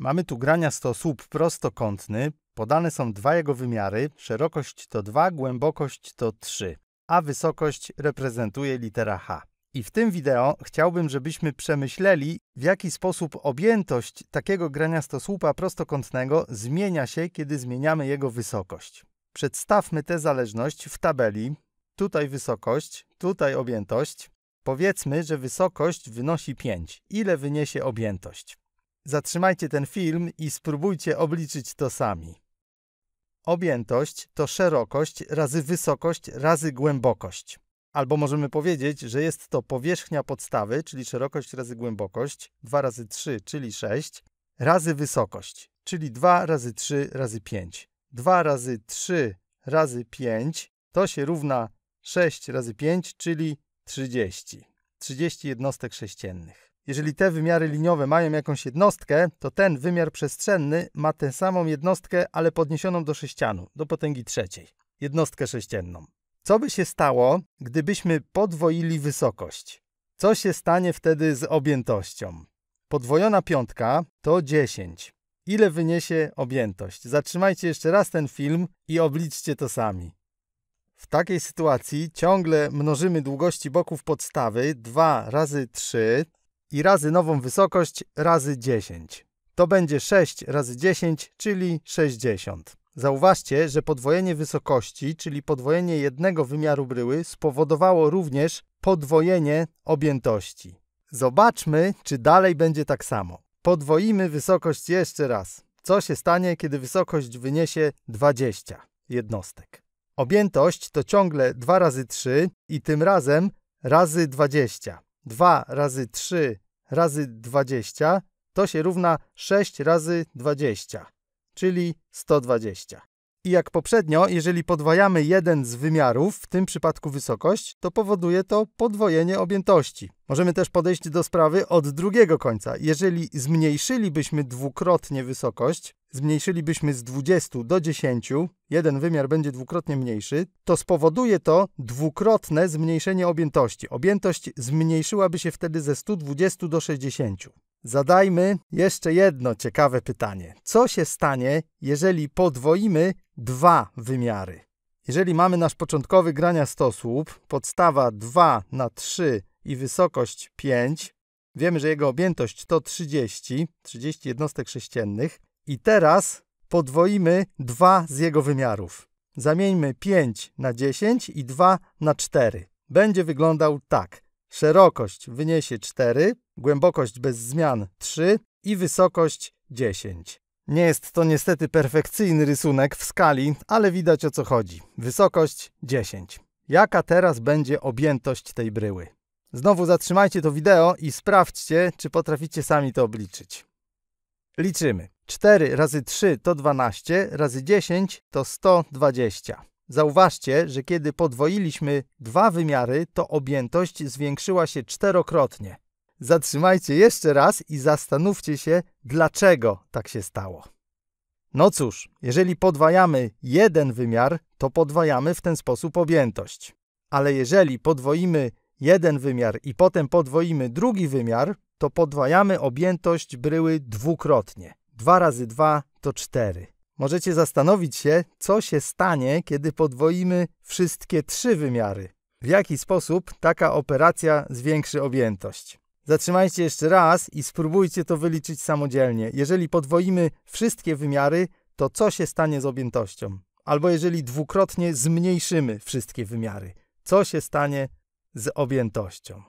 Mamy tu grania z prostokątny, podane są dwa jego wymiary, szerokość to 2, głębokość to 3, a wysokość reprezentuje litera H. I w tym wideo chciałbym, żebyśmy przemyśleli, w jaki sposób objętość takiego grania graniastosłupa prostokątnego zmienia się, kiedy zmieniamy jego wysokość. Przedstawmy tę zależność w tabeli. Tutaj wysokość, tutaj objętość. Powiedzmy, że wysokość wynosi 5. Ile wyniesie objętość? Zatrzymajcie ten film i spróbujcie obliczyć to sami. Objętość to szerokość razy wysokość razy głębokość. Albo możemy powiedzieć, że jest to powierzchnia podstawy, czyli szerokość razy głębokość, 2 razy 3, czyli 6, razy wysokość, czyli 2 razy 3 razy 5. 2 razy 3 razy 5 to się równa 6 razy 5, czyli 30. 30 jednostek sześciennych. Jeżeli te wymiary liniowe mają jakąś jednostkę, to ten wymiar przestrzenny ma tę samą jednostkę, ale podniesioną do sześcianu, do potęgi trzeciej. Jednostkę sześcienną. Co by się stało, gdybyśmy podwoili wysokość? Co się stanie wtedy z objętością? Podwojona piątka to 10. Ile wyniesie objętość? Zatrzymajcie jeszcze raz ten film i obliczcie to sami. W takiej sytuacji ciągle mnożymy długości boków podstawy 2 razy 3, i razy nową wysokość razy 10. To będzie 6 razy 10, czyli 60. Zauważcie, że podwojenie wysokości, czyli podwojenie jednego wymiaru bryły, spowodowało również podwojenie objętości. Zobaczmy, czy dalej będzie tak samo. Podwoimy wysokość jeszcze raz. Co się stanie, kiedy wysokość wyniesie 20 jednostek? Objętość to ciągle 2 razy 3 i tym razem razy 20. 2 razy 3 razy 20 to się równa 6 razy 20, czyli 120. I jak poprzednio, jeżeli podwajamy jeden z wymiarów, w tym przypadku wysokość, to powoduje to podwojenie objętości. Możemy też podejść do sprawy od drugiego końca. Jeżeli zmniejszylibyśmy dwukrotnie wysokość, zmniejszylibyśmy z 20 do 10, jeden wymiar będzie dwukrotnie mniejszy, to spowoduje to dwukrotne zmniejszenie objętości. Objętość zmniejszyłaby się wtedy ze 120 do 60. Zadajmy jeszcze jedno ciekawe pytanie. Co się stanie, jeżeli podwoimy dwa wymiary. Jeżeli mamy nasz początkowy grania stosłup, podstawa 2 na 3 i wysokość 5, wiemy, że jego objętość to 30, 30 jednostek sześciennych i teraz podwoimy dwa z jego wymiarów. Zamieńmy 5 na 10 i 2 na 4. Będzie wyglądał tak. Szerokość wyniesie 4, głębokość bez zmian 3 i wysokość 10. Nie jest to niestety perfekcyjny rysunek w skali, ale widać o co chodzi. Wysokość 10. Jaka teraz będzie objętość tej bryły? Znowu zatrzymajcie to wideo i sprawdźcie, czy potraficie sami to obliczyć. Liczymy. 4 razy 3 to 12, razy 10 to 120. Zauważcie, że kiedy podwoiliśmy dwa wymiary, to objętość zwiększyła się czterokrotnie zatrzymajcie jeszcze raz i zastanówcie się, dlaczego tak się stało. No cóż, jeżeli podwajamy jeden wymiar, to podwajamy w ten sposób objętość. Ale jeżeli podwoimy jeden wymiar i potem podwoimy drugi wymiar, to podwajamy objętość bryły dwukrotnie. 2 razy 2 to 4. Możecie zastanowić się, co się stanie, kiedy podwoimy wszystkie trzy wymiary. W jaki sposób taka operacja zwiększy objętość. Zatrzymajcie jeszcze raz i spróbujcie to wyliczyć samodzielnie. Jeżeli podwoimy wszystkie wymiary, to co się stanie z objętością? Albo jeżeli dwukrotnie zmniejszymy wszystkie wymiary, co się stanie z objętością?